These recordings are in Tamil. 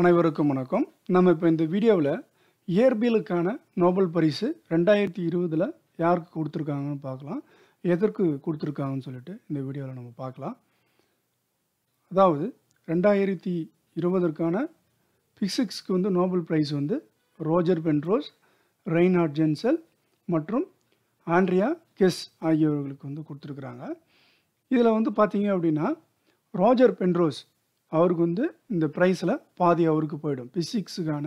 அனைவருக்கும் வணக்கம் நம்ம இப்போ இந்த வீடியோவில் இயற்பியலுக்கான நோபல் பரிசு ரெண்டாயிரத்தி இருபதில் யாருக்கு கொடுத்துருக்காங்கன்னு பார்க்கலாம் எதற்கு கொடுத்துருக்காங்கன்னு சொல்லிட்டு இந்த வீடியோவில் நம்ம பார்க்கலாம் அதாவது ரெண்டாயிரத்தி இருபதற்கான ஃபிசிக்ஸ்க்கு வந்து நோபல் பிரைஸ் வந்து ரோஜர் பென்ட்ரோஸ் ரெய்னார்ட் ஜென்சல் மற்றும் ஆண்ட்ரியா கெஸ் ஆகியவர்களுக்கு வந்து கொடுத்துருக்குறாங்க இதில் வந்து பார்த்தீங்க அப்படின்னா ரோஜர் பென்ட்ரோஸ் அவருக்கு வந்து இந்த ப்ரைஸில் பாதி அவருக்கு போயிடும் ஃபிசிக்ஸுக்கான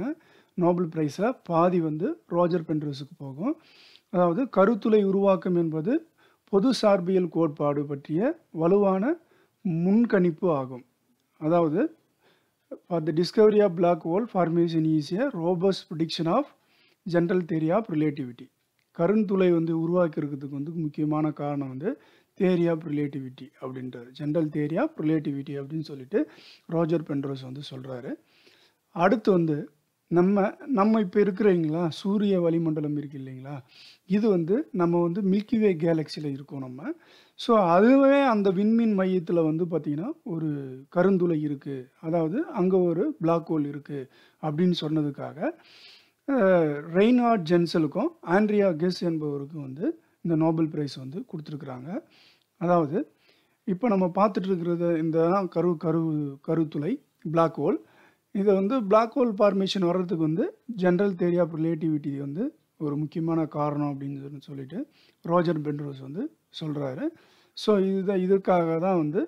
நோபல் ப்ரைஸில் பாதி வந்து ரோஜர் பென்ரோஸுக்கு போகும் அதாவது கருத்துளை உருவாக்கம் என்பது பொது சார்பியல் கோட்பாடு பற்றிய வலுவான முன்கணிப்பு ஆகும் அதாவது for the discovery of black hole formation is robust prediction of general theory of relativity கருந்துளை வந்து உருவாக்கிறதுக்கு வந்து முக்கியமான காரணம் வந்து தேரி ஆஃப் ரிலேட்டிவிட்டி அப்படின்றது ஜென்ரல் தேரி ஆஃப் ரிலேட்டிவிட்டி அப்படின்னு சொல்லிட்டு ரோஜர் பென்ரோஸ் வந்து சொல்கிறாரு அடுத்து வந்து நம்ம நம்ம இப்போ இருக்கிறீங்களா சூரிய வளிமண்டலம் இருக்குது இல்லைங்களா இது வந்து நம்ம வந்து மில்கிவே கேலக்சியில் இருக்கோம் நம்ம ஸோ அதுவே அந்த விண்மீன் மையத்தில் வந்து பார்த்திங்கன்னா ஒரு கருந்துளை இருக்குது அதாவது அங்கே ஒரு பிளாக் ஹோல் இருக்குது அப்படின்னு சொன்னதுக்காக ரெய்னார்ட் ஜென்சலுக்கும் ஆண்ட்ரியா கெஸ் என்பவருக்கும் வந்து இந்த நோபல் பிரைஸ் வந்து கொடுத்துருக்குறாங்க அதாவது இப்போ நம்ம பார்த்துட்டு இருக்கிறது இந்த கரு கரு கருத்துளை பிளாக் ஹோல் இதை வந்து பிளாக் ஹோல் ஃபார்மேஷன் வர்றதுக்கு வந்து ஜென்ரல் தேரி ஆஃப் ரிலேட்டிவிட்டி வந்து ஒரு முக்கியமான காரணம் அப்படின்னு சொல்லிட்டு ரோஜர் பென்ரோஸ் வந்து சொல்கிறாரு ஸோ இதுதான் இதற்காக தான் வந்து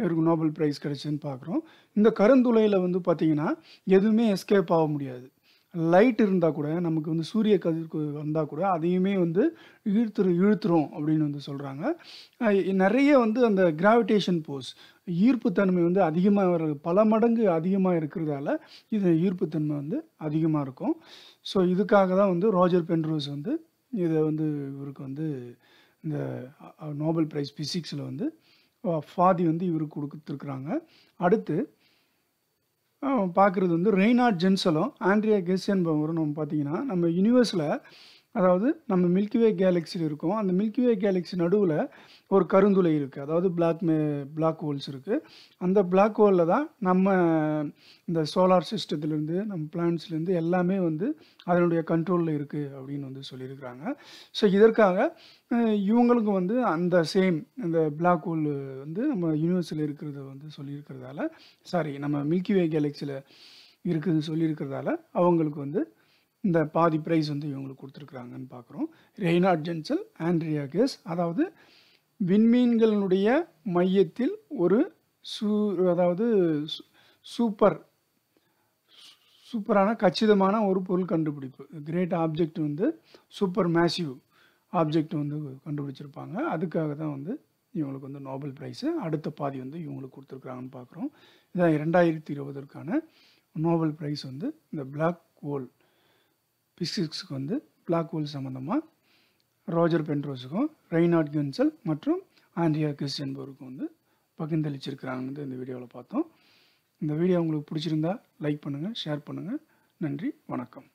இவருக்கு நோபல் ப்ரைஸ் கிடைச்சுன்னு பார்க்குறோம் இந்த கருந்துளையில் வந்து பார்த்திங்கன்னா எதுவுமே எஸ்கேப் ஆக முடியாது லைட் இருந்தால் கூட நமக்கு வந்து சூரிய கதிர் வந்தால் கூட அதையுமே வந்து இழுத்துரு இழுத்துரும் அப்படின்னு வந்து சொல்கிறாங்க நிறைய வந்து அந்த கிராவிடேஷன் போஸ் ஈர்ப்புத்தன்மை வந்து அதிகமாக வர பல மடங்கு அதிகமாக இருக்கிறதால இது ஈர்ப்புத்தன்மை வந்து அதிகமாக இருக்கும் ஸோ இதுக்காக தான் வந்து ரோஜர் பென்ரோஸ் வந்து இதை வந்து இவருக்கு வந்து இந்த நோபல் பிரைஸ் ஃபிசிக்ஸில் வந்து ஃபாதி வந்து இவருக்கு கொடுத்துருக்குறாங்க அடுத்து பார்க்குறது வந்து ரெய்னார்ட் ஜென்சலும் ஆண்ட்ரியா கெஸ் என்பவரும் நம்ம பார்த்தீங்கன்னா நம்ம யூனிவர்ஸில் அதாவது நம்ம மில்கிவே கேலக்ஸியில் இருக்கோம் அந்த மில்கிவே கேலக்ஸி நடுவில் ஒரு கருந்துளை இருக்குது அதாவது பிளாக் மே பிளாக் ஹோல்ஸ் இருக்குது அந்த பிளாக் ஹோலில் தான் நம்ம இந்த சோலார் சிஸ்டத்துலேருந்து நம்ம பிளான்ஸ்லேருந்து எல்லாமே வந்து அதனுடைய கண்ட்ரோலில் இருக்குது அப்படின்னு வந்து சொல்லியிருக்கிறாங்க ஸோ இதற்காக இவங்களுக்கும் வந்து அந்த சேம் இந்த பிளாக் ஹோல் வந்து நம்ம யூனிவர்ஸில் இருக்கிறத வந்து சொல்லியிருக்கிறதால சாரி நம்ம மில்கிவே கேலக்ஸியில் இருக்குதுன்னு சொல்லியிருக்கிறதால அவங்களுக்கு வந்து இந்த பாதி ப்ரைஸ் வந்து இவங்களுக்கு கொடுத்துருக்குறாங்கன்னு பார்க்குறோம் ரெய்னாட் ஜென்சல் ஆண்ட்ரியா கேஸ் அதாவது விண்மீன்களினுடைய மையத்தில் ஒரு சூ அதாவது சூப்பர் சூப்பரான கச்சிதமான ஒரு பொருள் கண்டுபிடிப்பு கிரேட் ஆப்ஜெக்ட் வந்து சூப்பர் மேசிவ் ஆப்ஜெக்ட் வந்து கண்டுபிடிச்சிருப்பாங்க அதுக்காக தான் வந்து இவங்களுக்கு வந்து நோபல் ப்ரைஸு அடுத்த பாதி வந்து இவங்களுக்கு கொடுத்துருக்குறாங்கன்னு பார்க்குறோம் இதான் இரண்டாயிரத்தி இருபதற்கான நோபல் ப்ரைஸ் வந்து இந்த பிளாக் ஹோல் பிசிக்ஸுக்கு வந்து பிளாக் ஹோல் சம்மந்தமாக ரோஜர் பென்ட்ரோஸுக்கும் ரெய்னார்ட் கின்சல் மற்றும் ஆண்ட்ரியா கிறிஸ்டியன்போருக்கும் வந்து பகிர்ந்தளிச்சிருக்கிறாங்கன்னு இந்த வீடியோவில் பார்த்தோம் இந்த வீடியோ உங்களுக்கு பிடிச்சிருந்தா லைக் பண்ணுங்கள் ஷேர் பண்ணுங்கள் நன்றி வணக்கம்